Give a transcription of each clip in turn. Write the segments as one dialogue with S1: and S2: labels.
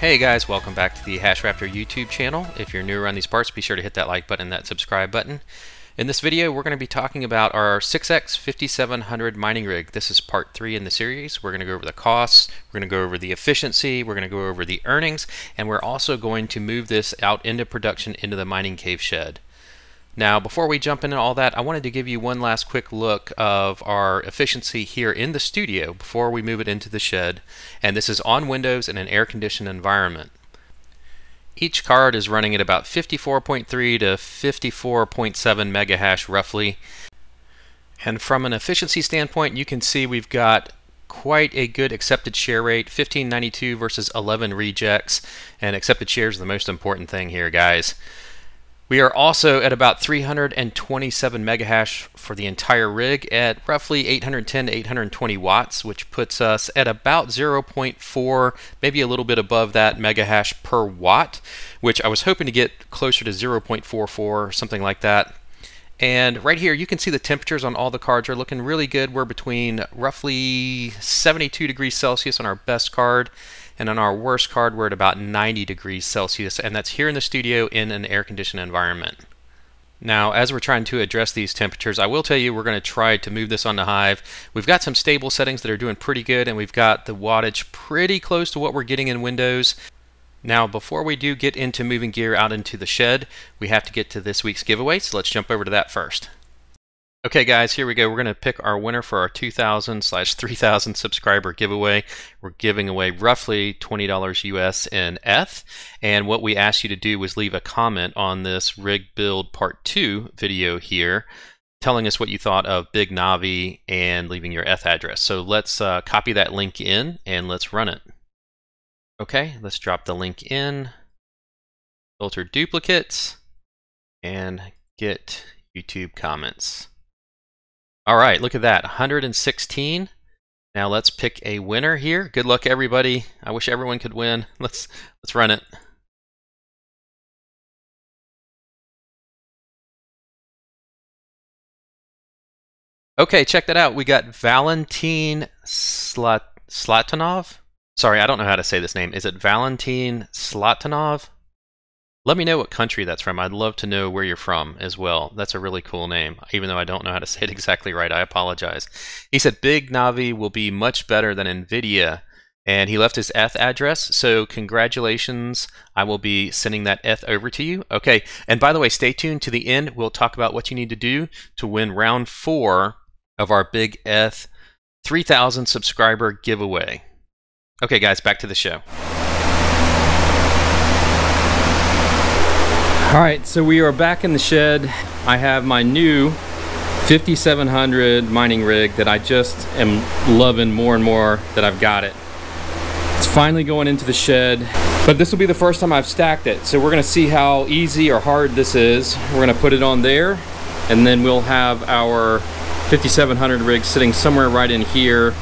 S1: Hey guys, welcome back to the HashRaptor YouTube channel. If you're new around these parts, be sure to hit that like button that subscribe button. In this video, we're going to be talking about our 6X5700 mining rig. This is part three in the series. We're going to go over the costs, we're going to go over the efficiency, we're going to go over the earnings, and we're also going to move this out into production into the mining cave shed. Now, before we jump into all that, I wanted to give you one last quick look of our efficiency here in the studio before we move it into the shed. And this is on windows in an air-conditioned environment. Each card is running at about 54.3 to 54.7 megahash roughly. And from an efficiency standpoint, you can see we've got quite a good accepted share rate 1592 versus 11 rejects and accepted shares are the most important thing here guys we are also at about 327 megahash for the entire rig at roughly 810 to 820 watts, which puts us at about 0.4, maybe a little bit above that megahash per watt, which I was hoping to get closer to 0.44, something like that. And right here, you can see the temperatures on all the cards are looking really good. We're between roughly 72 degrees Celsius on our best card and on our worst card, we're at about 90 degrees Celsius, and that's here in the studio in an air-conditioned environment. Now, as we're trying to address these temperatures, I will tell you we're going to try to move this on the Hive. We've got some stable settings that are doing pretty good, and we've got the wattage pretty close to what we're getting in Windows. Now, before we do get into moving gear out into the shed, we have to get to this week's giveaway, so let's jump over to that first. Okay guys, here we go. We're going to pick our winner for our 2,000 slash 3,000 subscriber giveaway. We're giving away roughly $20 US in ETH. And what we asked you to do was leave a comment on this rig build part two video here, telling us what you thought of Big Navi and leaving your ETH address. So let's uh, copy that link in and let's run it. Okay, let's drop the link in, filter duplicates, and get YouTube comments. All right, look at that, 116. Now let's pick a winner here. Good luck, everybody. I wish everyone could win. Let's let's run it. Okay, check that out. We got Valentin Slat Slatanov. Sorry, I don't know how to say this name. Is it Valentin Slatanov? Let me know what country that's from. I'd love to know where you're from as well. That's a really cool name. Even though I don't know how to say it exactly right, I apologize. He said Big Navi will be much better than NVIDIA. And he left his ETH address. So, congratulations. I will be sending that ETH over to you. Okay. And by the way, stay tuned to the end. We'll talk about what you need to do to win round four of our Big ETH 3000 subscriber giveaway. Okay, guys, back to the show. All right, so we are back in the shed. I have my new 5700 mining rig that I just am loving more and more that I've got it. It's finally going into the shed, but this will be the first time I've stacked it. So we're gonna see how easy or hard this is. We're gonna put it on there and then we'll have our 5700 rig sitting somewhere right in here.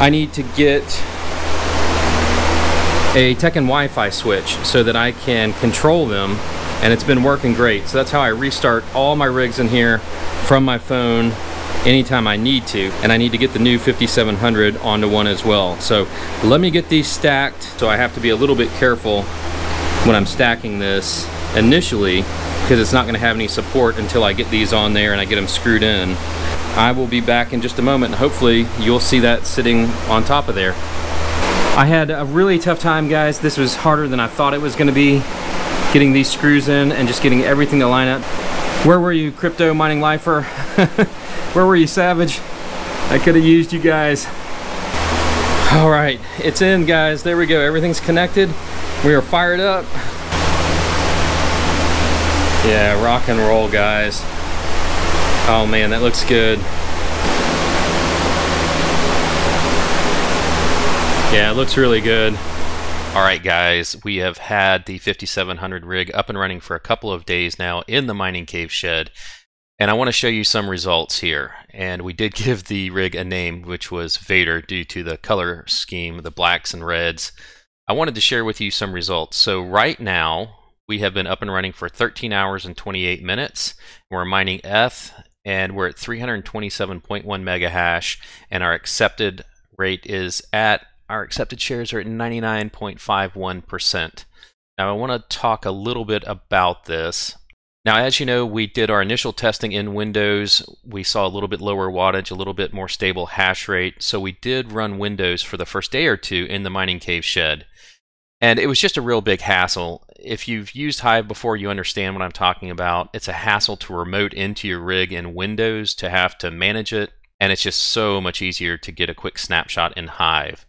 S1: I need to get a Tekken Wi-Fi switch so that I can control them and it's been working great. So that's how I restart all my rigs in here from my phone anytime I need to. And I need to get the new 5700 onto one as well. So let me get these stacked. So I have to be a little bit careful when I'm stacking this initially because it's not gonna have any support until I get these on there and I get them screwed in. I will be back in just a moment and hopefully you'll see that sitting on top of there. I had a really tough time guys. This was harder than I thought it was gonna be getting these screws in and just getting everything to line up. Where were you, crypto mining lifer? Where were you, savage? I could have used you guys. All right, it's in guys. There we go, everything's connected. We are fired up. Yeah, rock and roll guys. Oh man, that looks good. Yeah, it looks really good. All right, guys, we have had the 5700 rig up and running for a couple of days now in the mining cave shed. And I want to show you some results here. And we did give the rig a name, which was Vader, due to the color scheme, the blacks and reds. I wanted to share with you some results. So right now, we have been up and running for 13 hours and 28 minutes. We're mining F, and we're at 327.1 mega hash, and our accepted rate is at our accepted shares are at 99.51%. Now I want to talk a little bit about this. Now as you know, we did our initial testing in Windows. We saw a little bit lower wattage, a little bit more stable hash rate. So we did run Windows for the first day or two in the mining cave shed. And it was just a real big hassle. If you've used Hive before, you understand what I'm talking about. It's a hassle to remote into your rig in Windows to have to manage it. And it's just so much easier to get a quick snapshot in Hive.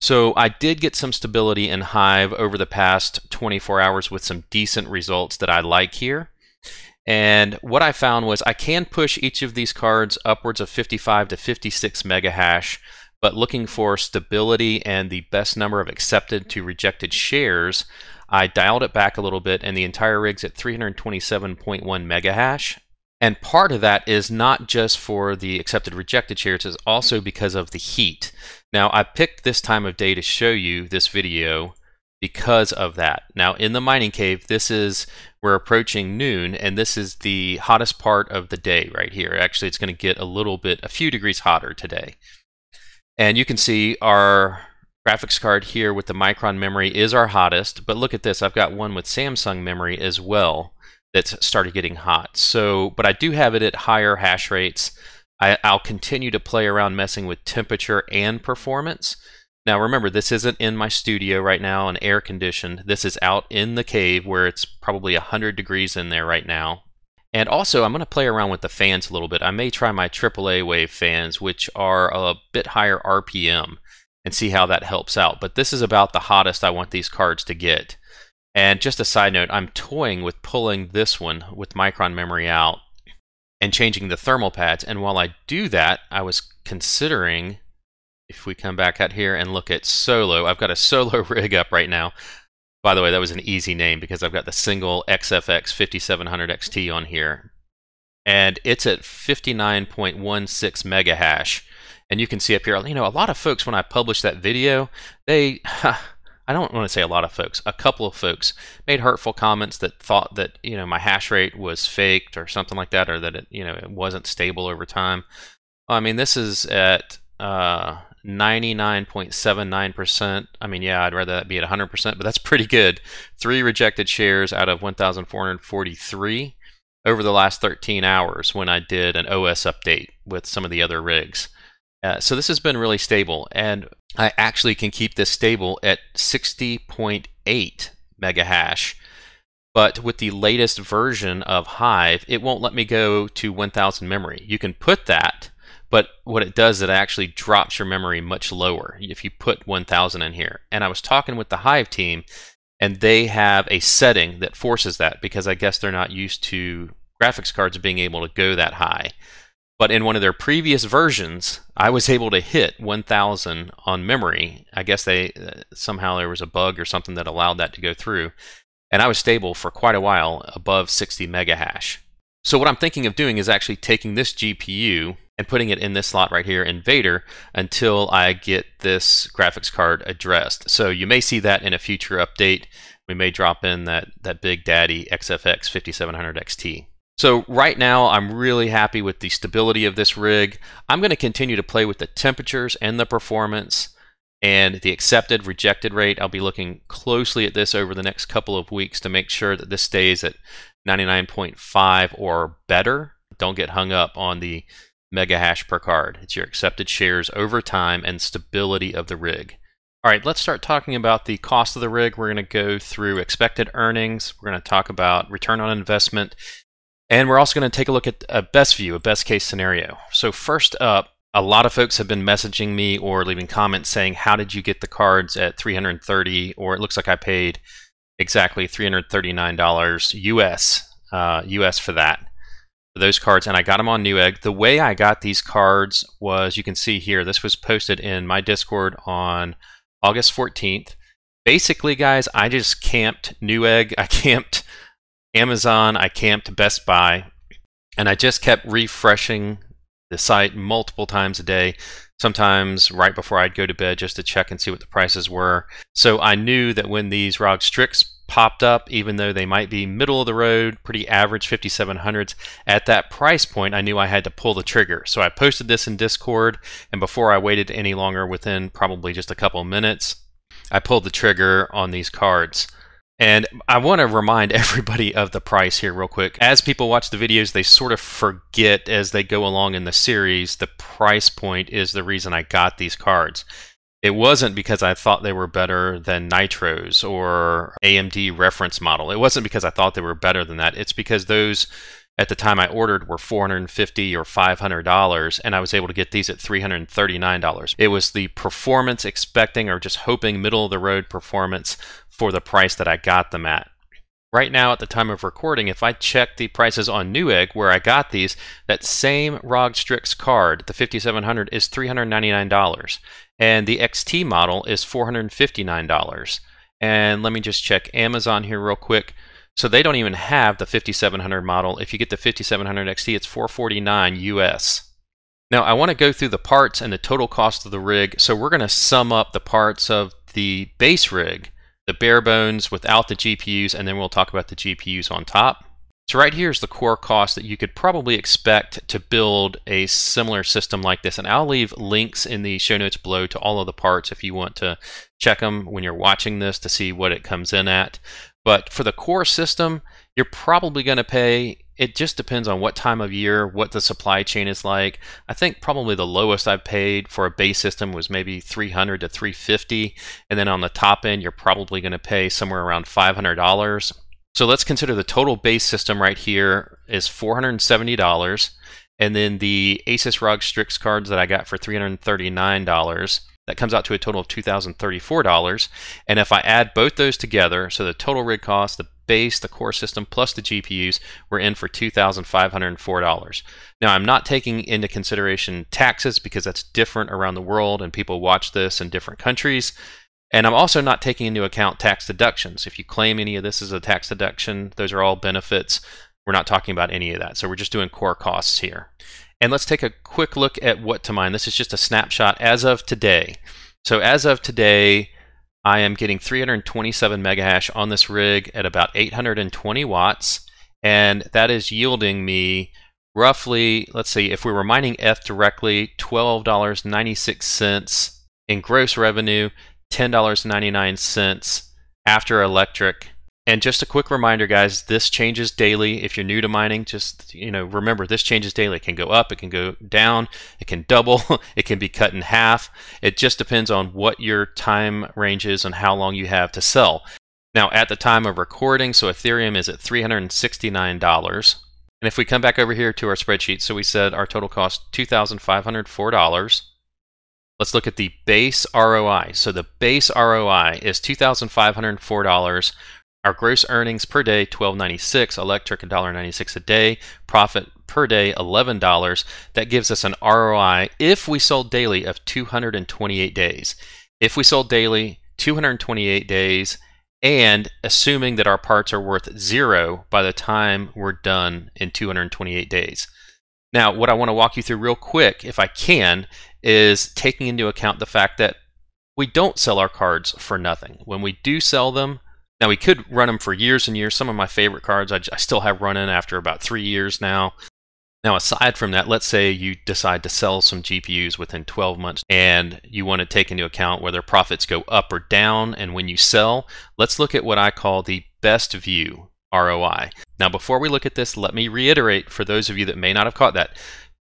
S1: So I did get some stability in Hive over the past 24 hours with some decent results that I like here. And what I found was I can push each of these cards upwards of 55 to 56 mega hash, but looking for stability and the best number of accepted to rejected shares, I dialed it back a little bit and the entire rig's at 327.1 mega hash. And part of that is not just for the accepted rejected shares, it's also because of the heat. Now I picked this time of day to show you this video because of that. Now in the mining cave, this is, we're approaching noon and this is the hottest part of the day right here. Actually, it's gonna get a little bit, a few degrees hotter today. And you can see our graphics card here with the Micron memory is our hottest, but look at this, I've got one with Samsung memory as well that's started getting hot. So, but I do have it at higher hash rates I, will continue to play around messing with temperature and performance. Now remember, this isn't in my studio right now and air conditioned. This is out in the cave where it's probably 100 degrees in there right now. And also, I'm going to play around with the fans a little bit. I may try my AAA wave fans, which are a bit higher RPM, and see how that helps out. But this is about the hottest I want these cards to get. And just a side note, I'm toying with pulling this one with Micron memory out and changing the thermal pads. And while I do that, I was considering, if we come back out here and look at Solo, I've got a Solo rig up right now. By the way, that was an easy name because I've got the single XFX 5700 XT on here. And it's at 59.16 megahash. And you can see up here, you know, a lot of folks, when I published that video, they, I don't want to say a lot of folks, a couple of folks made hurtful comments that thought that, you know, my hash rate was faked or something like that, or that it, you know, it wasn't stable over time. I mean, this is at 99.79%. Uh, I mean, yeah, I'd rather that be at 100%, but that's pretty good. Three rejected shares out of 1,443 over the last 13 hours when I did an OS update with some of the other rigs. Uh, so this has been really stable. And I actually can keep this stable at 60.8 mega hash. But with the latest version of Hive, it won't let me go to 1000 memory. You can put that, but what it does is it actually drops your memory much lower if you put 1000 in here. And I was talking with the Hive team, and they have a setting that forces that because I guess they're not used to graphics cards being able to go that high. But in one of their previous versions, I was able to hit 1000 on memory. I guess they uh, somehow there was a bug or something that allowed that to go through. And I was stable for quite a while above 60 hash. So what I'm thinking of doing is actually taking this GPU and putting it in this slot right here in Vader until I get this graphics card addressed. So you may see that in a future update. We may drop in that, that big daddy XFX 5700 XT. So right now, I'm really happy with the stability of this rig. I'm going to continue to play with the temperatures and the performance and the accepted rejected rate. I'll be looking closely at this over the next couple of weeks to make sure that this stays at 99.5 or better. Don't get hung up on the mega hash per card. It's your accepted shares over time and stability of the rig. All right, let's start talking about the cost of the rig. We're going to go through expected earnings. We're going to talk about return on investment and we're also going to take a look at a best view, a best case scenario. So first up, a lot of folks have been messaging me or leaving comments saying, how did you get the cards at 330 or it looks like I paid exactly $339 US, uh, US for that, for those cards. And I got them on Newegg. The way I got these cards was, you can see here, this was posted in my Discord on August 14th. Basically, guys, I just camped Newegg. I camped Amazon, I camped Best Buy, and I just kept refreshing the site multiple times a day, sometimes right before I'd go to bed just to check and see what the prices were. So I knew that when these ROG Strix popped up, even though they might be middle of the road, pretty average 5700s, at that price point, I knew I had to pull the trigger. So I posted this in Discord, and before I waited any longer, within probably just a couple minutes, I pulled the trigger on these cards. And I want to remind everybody of the price here, real quick. As people watch the videos, they sort of forget as they go along in the series the price point is the reason I got these cards. It wasn't because I thought they were better than Nitros or AMD reference model. It wasn't because I thought they were better than that. It's because those at the time I ordered were 450 or $500 and I was able to get these at $339. It was the performance expecting or just hoping middle of the road performance for the price that I got them at. Right now, at the time of recording, if I check the prices on Newegg where I got these, that same ROG Strix card, the 5700, is $399, and the XT model is $459. And let me just check Amazon here real quick. So they don't even have the 5700 model. If you get the 5700 XT, it's 449 US. Now I want to go through the parts and the total cost of the rig. So we're going to sum up the parts of the base rig, the bare bones without the GPUs, and then we'll talk about the GPUs on top. So right here is the core cost that you could probably expect to build a similar system like this. And I'll leave links in the show notes below to all of the parts if you want to check them when you're watching this to see what it comes in at. But for the core system, you're probably going to pay. It just depends on what time of year, what the supply chain is like. I think probably the lowest I've paid for a base system was maybe 300 to 350, and then on the top end, you're probably going to pay somewhere around $500. So let's consider the total base system right here is $470, and then the Asus ROG Strix cards that I got for $339 that comes out to a total of $2,034. And if I add both those together, so the total rig cost, the base, the core system, plus the GPUs, we're in for $2,504. Now, I'm not taking into consideration taxes because that's different around the world and people watch this in different countries. And I'm also not taking into account tax deductions. If you claim any of this as a tax deduction, those are all benefits. We're not talking about any of that. So we're just doing core costs here. And let's take a quick look at what to mine. This is just a snapshot as of today. So as of today, I am getting 327 megahash on this rig at about 820 watts, and that is yielding me roughly, let's see, if we were mining ETH directly, $12.96 in gross revenue, $10.99 after electric, and just a quick reminder, guys, this changes daily. If you're new to mining, just you know, remember this changes daily. It can go up, it can go down, it can double, it can be cut in half. It just depends on what your time range is and how long you have to sell. Now, at the time of recording, so Ethereum is at $369. And if we come back over here to our spreadsheet, so we said our total cost $2,504. Let's look at the base ROI. So the base ROI is $2,504 our gross earnings per day, $12.96, electric $1.96 a day, profit per day, $11. That gives us an ROI if we sold daily of 228 days. If we sold daily, 228 days, and assuming that our parts are worth zero by the time we're done in 228 days. Now, what I want to walk you through real quick, if I can, is taking into account the fact that we don't sell our cards for nothing. When we do sell them, now we could run them for years and years. Some of my favorite cards I, I still have running after about three years now. Now, aside from that, let's say you decide to sell some GPUs within 12 months and you want to take into account whether profits go up or down. And when you sell, let's look at what I call the best view ROI. Now, before we look at this, let me reiterate for those of you that may not have caught that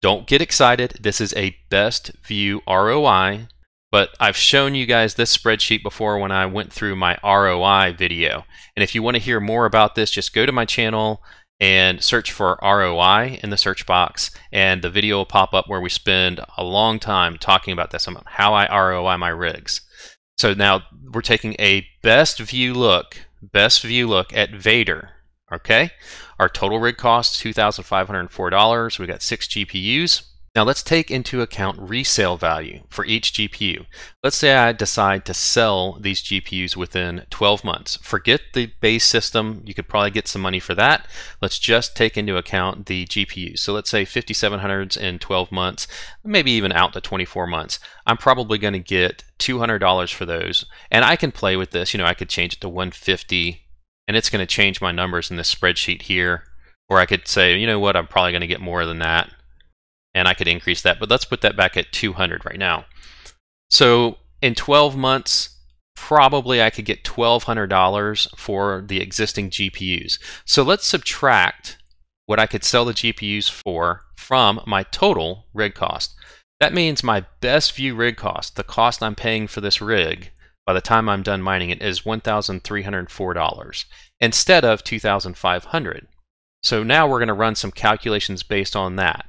S1: don't get excited. This is a best view ROI but I've shown you guys this spreadsheet before when I went through my ROI video. And if you want to hear more about this, just go to my channel and search for ROI in the search box and the video will pop up where we spend a long time talking about this, about how I ROI my rigs. So now we're taking a best view look, best view look at Vader, okay? Our total rig cost, $2,504. We got six GPUs. Now let's take into account resale value for each GPU. Let's say I decide to sell these GPUs within 12 months. Forget the base system, you could probably get some money for that. Let's just take into account the GPUs. So let's say 5700s in 12 months, maybe even out to 24 months. I'm probably gonna get $200 for those. And I can play with this, you know, I could change it to 150 and it's gonna change my numbers in this spreadsheet here. Or I could say, you know what, I'm probably gonna get more than that and I could increase that, but let's put that back at 200 right now. So in 12 months, probably I could get $1,200 for the existing GPUs. So let's subtract what I could sell the GPUs for from my total rig cost. That means my best view rig cost, the cost I'm paying for this rig by the time I'm done mining it is $1,304 instead of 2,500. dollars So now we're going to run some calculations based on that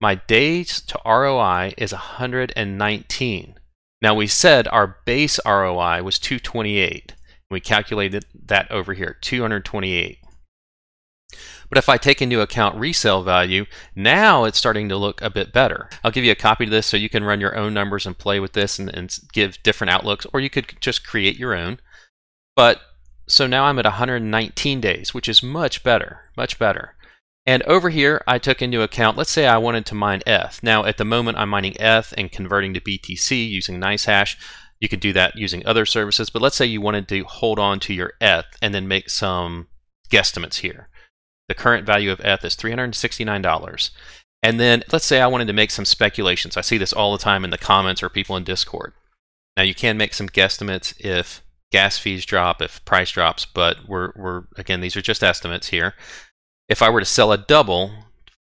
S1: my days to ROI is 119. Now we said our base ROI was 228. We calculated that over here, 228. But if I take into account resale value, now it's starting to look a bit better. I'll give you a copy of this so you can run your own numbers and play with this and, and give different outlooks, or you could just create your own. But so now I'm at 119 days, which is much better, much better. And over here, I took into account, let's say I wanted to mine ETH. Now, at the moment, I'm mining ETH and converting to BTC using NiceHash. You could do that using other services, but let's say you wanted to hold on to your ETH and then make some guesstimates here. The current value of ETH is $369. And then let's say I wanted to make some speculations. I see this all the time in the comments or people in Discord. Now, you can make some guesstimates if gas fees drop, if price drops, but we're, we're again, these are just estimates here. If I were to sell a double,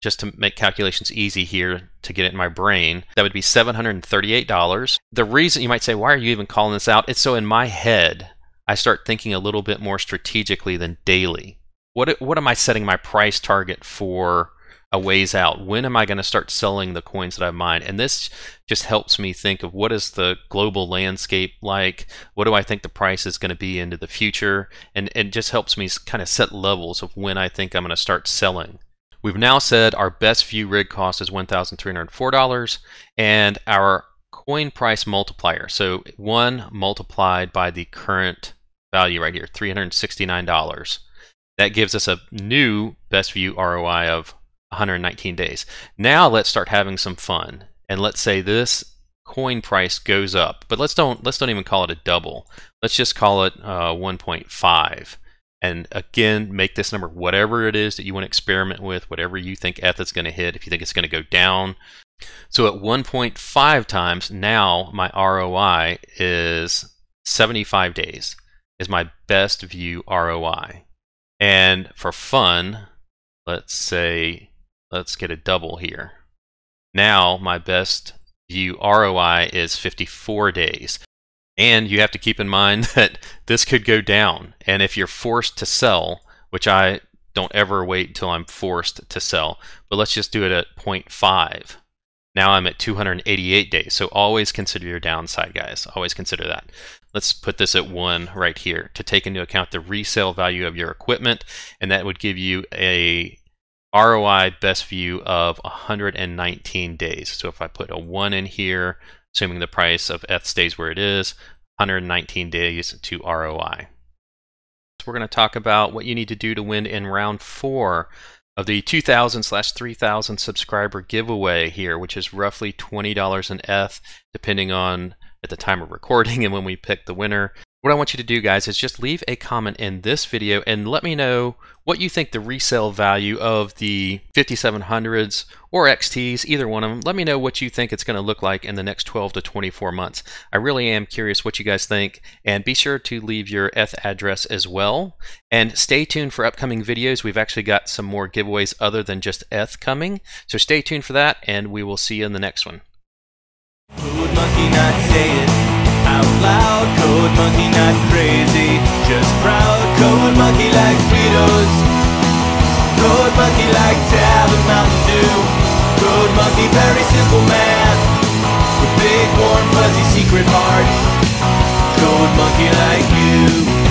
S1: just to make calculations easy here to get it in my brain, that would be $738. The reason you might say, why are you even calling this out? It's so in my head, I start thinking a little bit more strategically than daily. What, what am I setting my price target for a ways out. When am I going to start selling the coins that I mine? And this just helps me think of what is the global landscape like? What do I think the price is going to be into the future? And it just helps me kind of set levels of when I think I'm going to start selling. We've now said our best view rig cost is $1,304 and our coin price multiplier. So one multiplied by the current value right here, $369. That gives us a new best view ROI of 119 days. Now let's start having some fun. And let's say this coin price goes up, but let's don't let's don't even call it a double. Let's just call it uh, 1.5. And again, make this number whatever it is that you want to experiment with, whatever you think is going to hit. If you think it's going to go down, so at 1.5 times now my ROI is 75 days is my best view ROI. And for fun, let's say Let's get a double here. Now my best view ROI is 54 days. And you have to keep in mind that this could go down. And if you're forced to sell, which I don't ever wait until I'm forced to sell, but let's just do it at 0.5. Now I'm at 288 days. So always consider your downside, guys. Always consider that. Let's put this at one right here to take into account the resale value of your equipment. And that would give you a ROI best view of 119 days. So if I put a 1 in here, assuming the price of F stays where it is, 119 days to ROI. So we're going to talk about what you need to do to win in round 4 of the 2000 slash 3000 subscriber giveaway here, which is roughly $20 an F, depending on at the time of recording and when we pick the winner. What I want you to do, guys, is just leave a comment in this video and let me know what you think the resale value of the 5700s or XTs, either one of them, let me know what you think it's going to look like in the next 12 to 24 months. I really am curious what you guys think, and be sure to leave your ETH address as well. And stay tuned for upcoming videos. We've actually got some more giveaways other than just ETH coming, so stay tuned for that, and we will see you in the next one out loud Code monkey not crazy Just proud Code monkey likes Fritos Code monkey likes Tab and Mountain Dew Code monkey very simple man With big warm fuzzy secret heart Code monkey like you